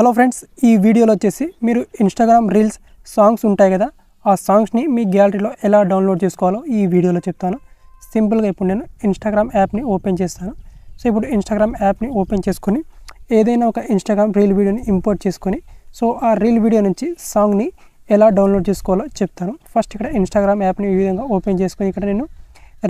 hello friends ఈ వీడియోలో వచ్చేసి మీరు ఇన్స్టాగ్రామ్ రీల్స్ సాంగ్స్ ఉంటాయి కదా ఆ సాంగ్స్ని మీ గ్యాలరీలో ఎలా డౌన్లోడ్ చేసుకోవాలో ఈ వీడియోలో చెప్తాను సింపుల్గా ఇప్పుడు నేను ఇన్స్టాగ్రామ్ యాప్ని ఓపెన్ చేస్తాను సో ఇప్పుడు ఇన్స్టాగ్రామ్ యాప్ని ఓపెన్ చేసుకొని ఏదైనా ఒక ఇన్స్టాగ్రామ్ రీల్ వీడియోని ఇంపోర్ట్ చేసుకొని సో ఆ రీల్ వీడియో నుంచి సాంగ్ని ఎలా డౌన్లోడ్ చేసుకోవాలో చెప్తాను ఫస్ట్ ఇక్కడ ఇన్స్టాగ్రామ్ యాప్ని ఈ విధంగా ఓపెన్ చేసుకొని ఇక్కడ నేను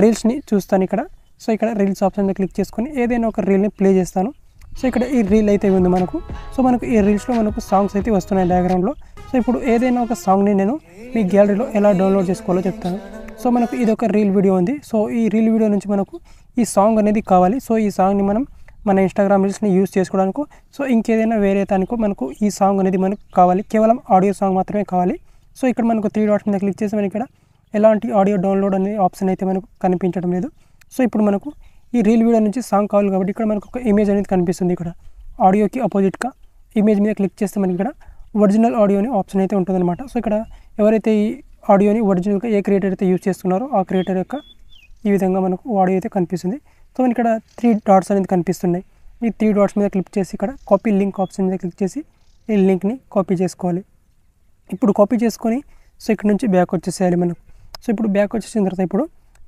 రీల్స్ని చూస్తాను ఇక్కడ సో ఇక్కడ రీల్స్ ఆప్షన్ క్లిక్ చేసుకొని ఏదైనా ఒక రీల్ని ప్లే చేస్తాను సో ఇక్కడ ఈ రీల్ అయితే ఉంది మనకు సో మనకు ఈ రీల్స్లో మనకు సాంగ్స్ అయితే వస్తున్నాయి డయాగ్రామ్లో సో ఇప్పుడు ఏదైనా ఒక సాంగ్ని నేను మీ గ్యాలరీలో ఎలా డౌన్లోడ్ చేసుకోవాలో చెప్తాను సో మనకు ఇది ఒక రీల్ వీడియో ఉంది సో ఈ రీల్ వీడియో నుంచి మనకు ఈ సాంగ్ అనేది కావాలి సో ఈ సాంగ్ని మనం మన ఇన్స్టాగ్రామ్ రీల్స్ని యూజ్ చేసుకోవడానికి సో ఇంకేదైనా వేరే దానికో మనకు ఈ సాంగ్ అనేది మనకు కావాలి కేవలం ఆడియో సాంగ్ మాత్రమే కావాలి సో ఇక్కడ మనకు త్రీ డాట్స్ మీద క్లిక్ చేసి మనకి ఇక్కడ ఎలాంటి ఆడియో డౌన్లోడ్ అనే ఆప్షన్ అయితే మనకు కనిపించడం లేదు సో ఇప్పుడు మనకు ఈ రీల్ వీడియో నుంచి సాంగ్ కావాలి కాబట్టి ఇక్కడ మనకు ఒక ఇమేజ్ అనేది కనిపిస్తుంది ఇక్కడ ఆడియోకి అపోజిట్గా ఇమేజ్ మీద క్లిక్ చేస్తే మనకి ఇక్కడ ఒరిజినల్ ఆడియో అనే ఆప్షన్ అయితే ఉంటుందన్నమాట సో ఇక్కడ ఎవరైతే ఈ ఆడియోని ఒరిజినల్గా ఏ క్రియేటర్ అయితే యూజ్ చేస్తున్నారో ఆ క్రియేటర్ యొక్క ఈ విధంగా మనకు ఆడియో అయితే కనిపిస్తుంది సో మనకి ఇక్కడ త్రీ డాట్స్ అనేది కనిపిస్తున్నాయి ఈ త్రీ డాట్స్ మీద క్లిక్ చేసి ఇక్కడ కాపీ లింక్ ఆప్షన్ మీద క్లిక్ చేసి ఈ లింక్ని కాపీ చేసుకోవాలి ఇప్పుడు కాపీ చేసుకొని సో ఇక్కడ నుంచి బ్యాక్ వచ్చేసేయాలి మనం సో ఇప్పుడు బ్యాక్ వచ్చేసిన తర్వాత ఇప్పుడు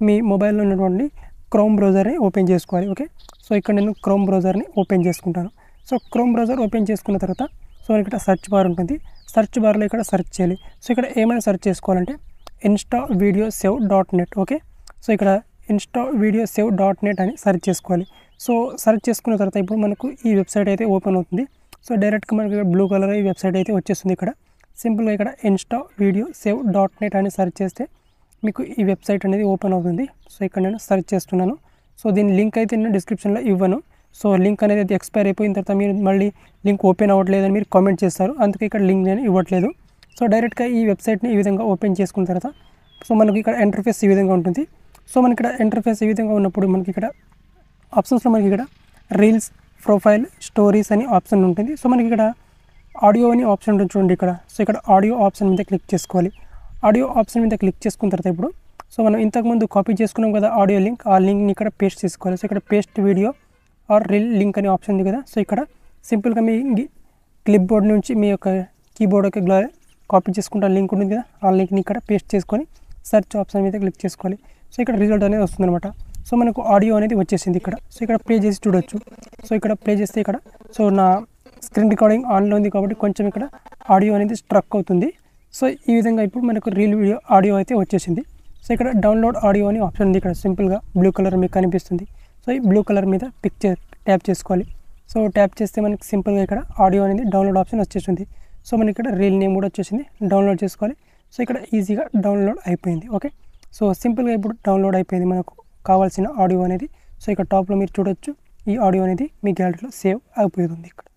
మీ మొబైల్లో ఉన్నటువంటి క్రోమ్ బ్రౌజర్ని ఓపెన్ చేసుకోవాలి ఓకే సో ఇక్కడ నేను క్రోమ్ బ్రౌజర్ని ఓపెన్ చేసుకుంటాను సో క్రోమ్ బ్రౌజర్ ఓపెన్ చేసుకున్న తర్వాత సో ఇక్కడ సెర్చ్ బార్ ఉంటుంది సెర్చ్ బార్లో ఇక్కడ సెర్చ్ చేయాలి సో ఇక్కడ ఏమైనా సెర్చ్ చేసుకోవాలంటే insta video save dot net okay so ఇక్కడ insta video save dot net అని సెర్చ్ చేసుకోవాలి సో సెర్చ్ చేసుకున్న తర్వాత ఇప్పుడు మనకు ఈ వెబ్సైట్ అయితే ఓపెన్ అవుతుంది సో డైరెక్ట్గా మనకి బ్లూ కలర్ ఈ వెబ్సైట్ అయితే వచ్చేస్తుంది ఇక్కడ సింపుల్గా ఇక్కడ insta video save dot net అని సెర్చ్ చేస్తే మీకు ఈ వెబ్సైట్ అనేది ఓపెన్ అవుతుంది సో ఇక్కడ నేను సర్చ్ చేస్తున్నాను సో దీని లింక్ అయితే నేను డిస్క్రిప్షన్లో ఇవ్వను సో లింక్ అనేది అయితే ఎక్స్పైర్ అయిపోయిన తర్వాత మీరు మళ్ళీ లింక్ ఓపెన్ అవ్వట్లేదని మీరు కామెంట్ చేస్తారు అందుకే ఇక్కడ లింక్ నేను ఇవ్వట్లేదు సో డైరెక్ట్గా ఈ వెబ్సైట్ని ఈ విధంగా ఓపెన్ చేసుకున్న తర్వాత సో మనకి ఇక్కడ ఎంటర్ఫేస్ ఈ విధంగా ఉంటుంది సో మనకి ఇక్కడ ఎంటర్ఫేస్ ఈ విధంగా ఉన్నప్పుడు మనకి ఇక్కడ ఆప్షన్స్లో మనకి ఇక్కడ రీల్స్ ప్రొఫైల్ స్టోరీస్ అని ఆప్షన్ ఉంటుంది సో మనకి ఇక్కడ ఆడియో అని ఆప్షన్ ఉంటుంది చూడండి ఇక్కడ సో ఇక్కడ ఆడియో ఆప్షన్ మీద క్లిక్ చేసుకోవాలి ఆడియో ఆప్షన్ మీద క్లిక్ చేసుకున్న తర్వాత ఇప్పుడు సో మనం ఇంతకుముందు కాపీ చేసుకున్నాం కదా ఆడియో లింక్ ఆ లింక్ని ఇక్కడ పేస్ట్ చేసుకోవాలి సో ఇక్కడ paste video or reel link అనే ఆప్షన్ ఉంది కదా సో ఇక్కడ సింపుల్గా మీ క్లిప్ బోర్డ్ నుంచి మీ యొక్క కీబోర్డ్ యొక్క కాపీ చేసుకుంటే లింక్ ఉంటుంది కదా ఆ లింక్ని ఇక్కడ పేస్ట్ చేసుకొని సెర్చ్ ఆప్షన్ మీద క్లిక్ చేసుకోవాలి సో ఇక్కడ రిజల్ట్ అనేది వస్తుందన్నమాట సో మనకు ఆడియో అనేది వచ్చేసింది ఇక్కడ సో ఇక్కడ ప్లే చేసి చూడొచ్చు సో ఇక్కడ ప్లే చేస్తే ఇక్కడ సో నా స్క్రీన్ రికార్డింగ్ ఆన్లో ఉంది కాబట్టి కొంచెం ఇక్కడ ఆడియో అనేది స్ట్రక్ అవుతుంది సో ఈ విధంగా ఇప్పుడు మనకు రీల్ వీడియో ఆడియో అయితే వచ్చేసింది సో ఇక్కడ డౌన్లోడ్ ఆడియో అని ఆప్షన్ ఉంది ఇక్కడ సింపుల్గా బ్లూ కలర్ మీకు కనిపిస్తుంది సో ఈ బ్లూ కలర్ మీద పిక్చర్ ట్యాప్ చేసుకోవాలి సో ట్యాప్ చేస్తే మనకి సింపుల్గా ఇక్కడ ఆడియో అనేది డౌన్లోడ్ ఆప్షన్ వచ్చేసింది సో మనకి ఇక్కడ రీల్ నేమ్ కూడా వచ్చేసింది డౌన్లోడ్ చేసుకోవాలి సో ఇక్కడ ఈజీగా డౌన్లోడ్ అయిపోయింది ఓకే సో సింపుల్గా ఇప్పుడు డౌన్లోడ్ అయిపోయింది మనకు కావాల్సిన ఆడియో అనేది సో ఇక్కడ టాప్లో మీరు చూడొచ్చు ఈ ఆడియో అనేది మీ గ్యాలరీలో సేవ్ అయిపోయింది ఇక్కడ